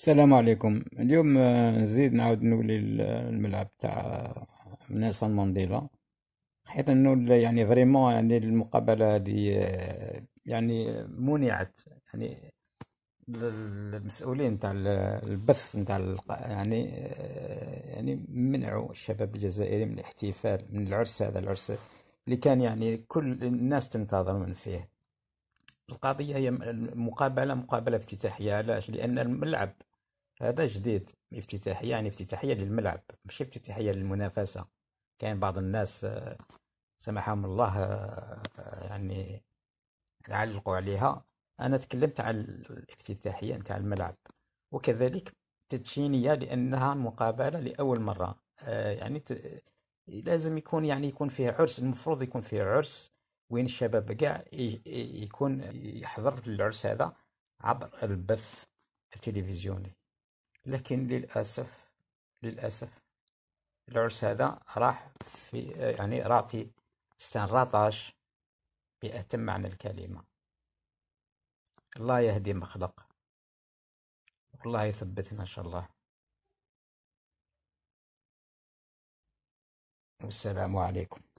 السلام عليكم اليوم آه، نزيد نعاود نولي الملعب تاع آه، نيلسون مانديلا حيت انه يعني فريمون يعني المقابله هذه آه، يعني منعت يعني المسؤولين تاع البث نتاع يعني يعني منعوا الشباب الجزائري من الاحتفال من العرس هذا العرس اللي كان يعني كل الناس تنتظر من فيه القضيه هي مقابله مقابله افتتاحيه علاش لان الملعب هذا جديد افتتاحية يعني افتتاحية للملعب ماشي افتتاحية للمنافسة كان بعض الناس آه، سمحهم الله آه، آه، يعني علقوا عليها أنا تكلمت على الافتتاحية نتاع الملعب وكذلك تدشينية لأنها مقابلة لأول مرة يعني لازم يكون يعني يكون فيها عرس المفروض يكون فيها عرس وين الشباب كاع يكون يحضر العرس هذا عبر البث التلفزيوني لكن للأسف للأسف العرس هذا راح في يعني راح في رطاش بأتم معنى الكلمة الله يهدي مخلق والله يثبتنا إن شاء الله والسلام عليكم